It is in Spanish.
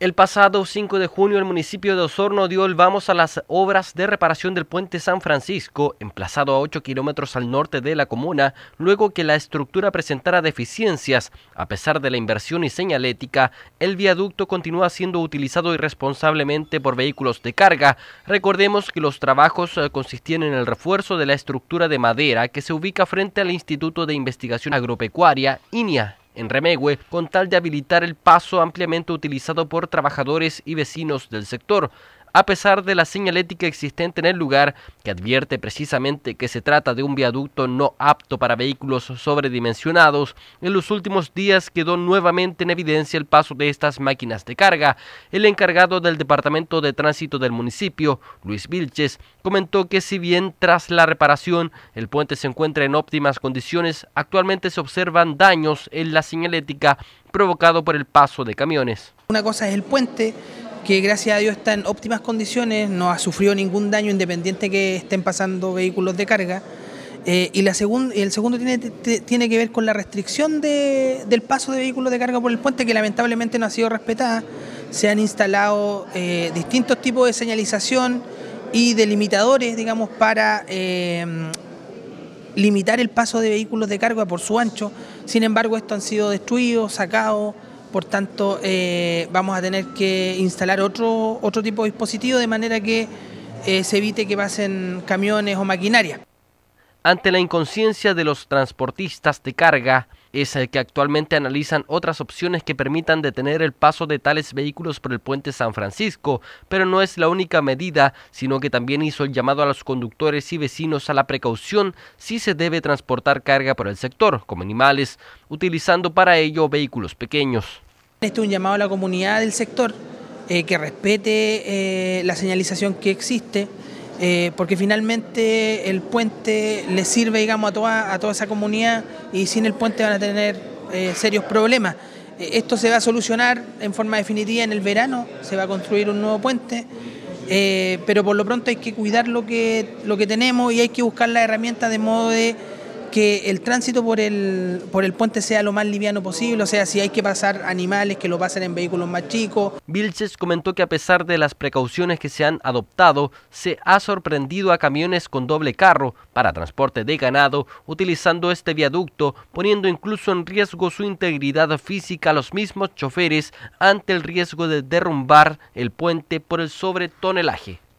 El pasado 5 de junio el municipio de Osorno dio el vamos a las obras de reparación del puente San Francisco, emplazado a 8 kilómetros al norte de la comuna, luego que la estructura presentara deficiencias. A pesar de la inversión y señalética, el viaducto continúa siendo utilizado irresponsablemente por vehículos de carga. Recordemos que los trabajos eh, consistían en el refuerzo de la estructura de madera que se ubica frente al Instituto de Investigación Agropecuaria, INIA en Remegüe con tal de habilitar el paso ampliamente utilizado por trabajadores y vecinos del sector a pesar de la señalética existente en el lugar que advierte precisamente que se trata de un viaducto no apto para vehículos sobredimensionados, en los últimos días quedó nuevamente en evidencia el paso de estas máquinas de carga. El encargado del Departamento de Tránsito del municipio, Luis Vilches, comentó que si bien tras la reparación el puente se encuentra en óptimas condiciones, actualmente se observan daños en la señalética provocado por el paso de camiones. Una cosa es el puente, que gracias a Dios está en óptimas condiciones, no ha sufrido ningún daño independiente que estén pasando vehículos de carga. Eh, y la el segundo tiene, tiene que ver con la restricción de, del paso de vehículos de carga por el puente, que lamentablemente no ha sido respetada. Se han instalado eh, distintos tipos de señalización y delimitadores, digamos, para eh, limitar el paso de vehículos de carga por su ancho. Sin embargo, estos han sido destruidos, sacados por tanto eh, vamos a tener que instalar otro, otro tipo de dispositivo de manera que eh, se evite que pasen camiones o maquinaria. Ante la inconsciencia de los transportistas de carga, es el que actualmente analizan otras opciones que permitan detener el paso de tales vehículos por el puente San Francisco, pero no es la única medida, sino que también hizo el llamado a los conductores y vecinos a la precaución si se debe transportar carga por el sector, como animales, utilizando para ello vehículos pequeños. Este es un llamado a la comunidad del sector eh, que respete eh, la señalización que existe, eh, porque finalmente el puente le sirve, digamos, a toda, a toda esa comunidad y sin el puente van a tener eh, serios problemas. Eh, esto se va a solucionar en forma definitiva en el verano, se va a construir un nuevo puente, pero por lo pronto hay que cuidar lo que, lo que tenemos y hay que buscar las herramientas de modo de que el tránsito por el, por el puente sea lo más liviano posible, o sea, si hay que pasar animales, que lo pasen en vehículos más chicos. Vilches comentó que a pesar de las precauciones que se han adoptado, se ha sorprendido a camiones con doble carro para transporte de ganado utilizando este viaducto, poniendo incluso en riesgo su integridad física a los mismos choferes ante el riesgo de derrumbar el puente por el sobretonelaje.